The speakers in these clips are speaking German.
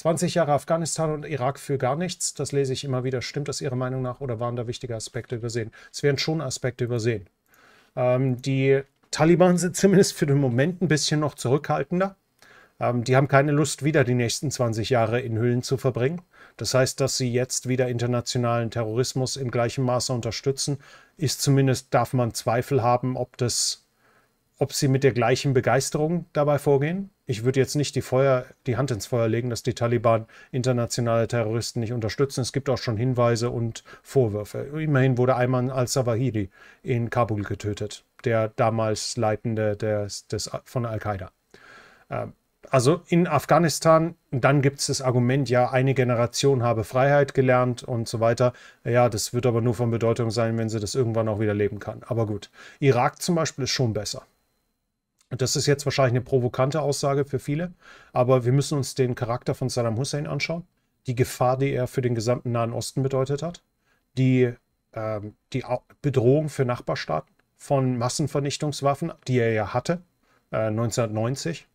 20 Jahre Afghanistan und Irak für gar nichts, das lese ich immer wieder. Stimmt das Ihrer Meinung nach oder waren da wichtige Aspekte übersehen? Es werden schon Aspekte übersehen. Ähm, die Taliban sind zumindest für den Moment ein bisschen noch zurückhaltender. Ähm, die haben keine Lust, wieder die nächsten 20 Jahre in Hüllen zu verbringen. Das heißt, dass sie jetzt wieder internationalen Terrorismus im gleichen Maße unterstützen, ist zumindest, darf man Zweifel haben, ob das, ob sie mit der gleichen Begeisterung dabei vorgehen ich würde jetzt nicht die, Feuer, die Hand ins Feuer legen, dass die Taliban internationale Terroristen nicht unterstützen. Es gibt auch schon Hinweise und Vorwürfe. Immerhin wurde Ayman al sawahiri in Kabul getötet, der damals Leitende des, des von Al-Qaida. Ähm, also in Afghanistan, dann gibt es das Argument, ja, eine Generation habe Freiheit gelernt und so weiter. Ja, das wird aber nur von Bedeutung sein, wenn sie das irgendwann auch wieder leben kann. Aber gut, Irak zum Beispiel ist schon besser. Das ist jetzt wahrscheinlich eine provokante Aussage für viele, aber wir müssen uns den Charakter von Saddam Hussein anschauen, die Gefahr, die er für den gesamten Nahen Osten bedeutet hat, die, äh, die Bedrohung für Nachbarstaaten von Massenvernichtungswaffen, die er ja hatte, äh, 1990,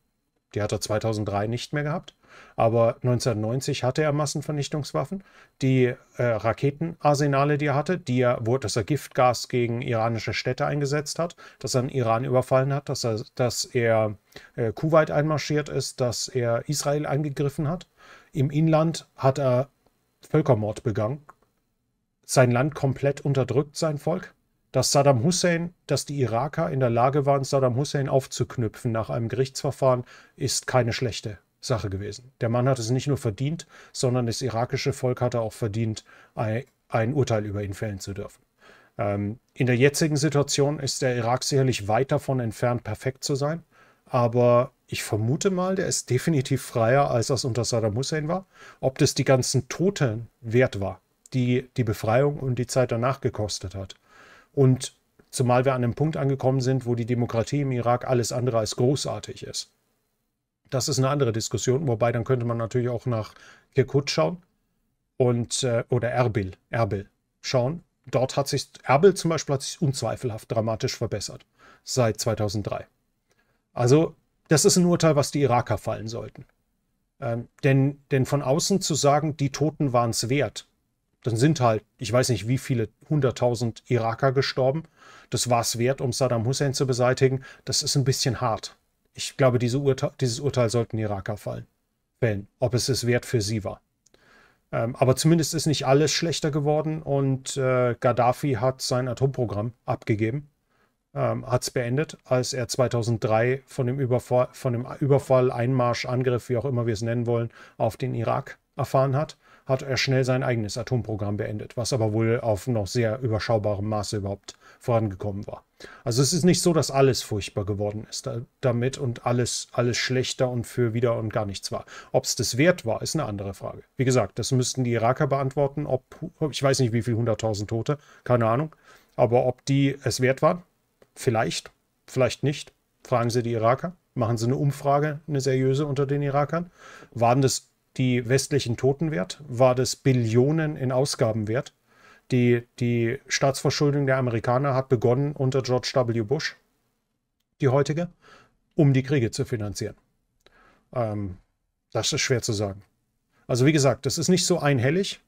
die hat er 2003 nicht mehr gehabt, aber 1990 hatte er Massenvernichtungswaffen, die äh, Raketenarsenale, die er hatte, die er, wo, dass er Giftgas gegen iranische Städte eingesetzt hat, dass er den Iran überfallen hat, dass er, dass er äh, Kuwait einmarschiert ist, dass er Israel angegriffen hat. Im Inland hat er Völkermord begangen, sein Land komplett unterdrückt, sein Volk dass Saddam Hussein, dass die Iraker in der Lage waren, Saddam Hussein aufzuknüpfen nach einem Gerichtsverfahren, ist keine schlechte Sache gewesen. Der Mann hat es nicht nur verdient, sondern das irakische Volk hatte auch verdient, ein Urteil über ihn fällen zu dürfen. Ähm, in der jetzigen Situation ist der Irak sicherlich weit davon entfernt, perfekt zu sein, aber ich vermute mal, der ist definitiv freier, als das unter Saddam Hussein war. Ob das die ganzen Toten wert war, die die Befreiung und die Zeit danach gekostet hat. Und zumal wir an einem Punkt angekommen sind, wo die Demokratie im Irak alles andere als großartig ist. Das ist eine andere Diskussion, wobei dann könnte man natürlich auch nach Kirkut schauen und äh, oder Erbil, Erbil schauen. Dort hat sich Erbil zum Beispiel hat sich unzweifelhaft dramatisch verbessert seit 2003. Also das ist ein Urteil, was die Iraker fallen sollten. Ähm, denn, denn von außen zu sagen, die Toten waren es wert, dann sind halt, ich weiß nicht, wie viele hunderttausend Iraker gestorben. Das war es wert, um Saddam Hussein zu beseitigen. Das ist ein bisschen hart. Ich glaube, diese Urte dieses Urteil sollten Iraker fallen, fällen, ob es es wert für sie war. Ähm, aber zumindest ist nicht alles schlechter geworden und äh, Gaddafi hat sein Atomprogramm abgegeben, ähm, hat es beendet, als er 2003 von dem, Überfall, von dem Überfall, Einmarsch, Angriff, wie auch immer wir es nennen wollen, auf den Irak erfahren hat, hat er schnell sein eigenes Atomprogramm beendet, was aber wohl auf noch sehr überschaubarem Maße überhaupt vorangekommen war. Also es ist nicht so, dass alles furchtbar geworden ist da, damit und alles, alles schlechter und für wieder und gar nichts war. Ob es das wert war, ist eine andere Frage. Wie gesagt, das müssten die Iraker beantworten, ob, ich weiß nicht wie viele 100.000 Tote, keine Ahnung, aber ob die es wert waren, vielleicht, vielleicht nicht, fragen sie die Iraker. Machen Sie eine Umfrage, eine seriöse unter den Irakern. Waren das die westlichen Toten wert, war das Billionen in Ausgaben wert. Die, die Staatsverschuldung der Amerikaner hat begonnen unter George W. Bush, die heutige, um die Kriege zu finanzieren. Ähm, das ist schwer zu sagen. Also wie gesagt, das ist nicht so einhellig.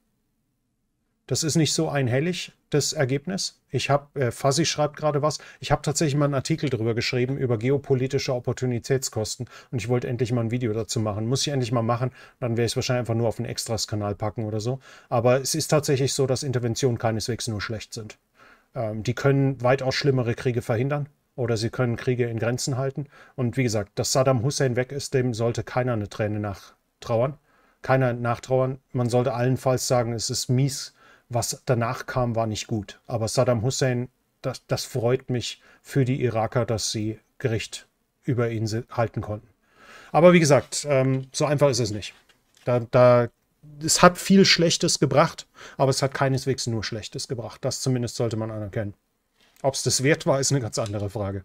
Das ist nicht so einhellig, das Ergebnis. Ich habe, äh, Fassi schreibt gerade was, ich habe tatsächlich mal einen Artikel darüber geschrieben, über geopolitische Opportunitätskosten und ich wollte endlich mal ein Video dazu machen. Muss ich endlich mal machen, dann werde ich es wahrscheinlich einfach nur auf einen Extras-Kanal packen oder so. Aber es ist tatsächlich so, dass Interventionen keineswegs nur schlecht sind. Ähm, die können weitaus schlimmere Kriege verhindern oder sie können Kriege in Grenzen halten. Und wie gesagt, dass Saddam Hussein weg ist, dem sollte keiner eine Träne nachtrauern. Keiner nachtrauern. Man sollte allenfalls sagen, es ist mies, was danach kam, war nicht gut. Aber Saddam Hussein, das, das freut mich für die Iraker, dass sie Gericht über ihn halten konnten. Aber wie gesagt, ähm, so einfach ist es nicht. Da, da, es hat viel Schlechtes gebracht, aber es hat keineswegs nur Schlechtes gebracht. Das zumindest sollte man anerkennen. Ob es das wert war, ist eine ganz andere Frage.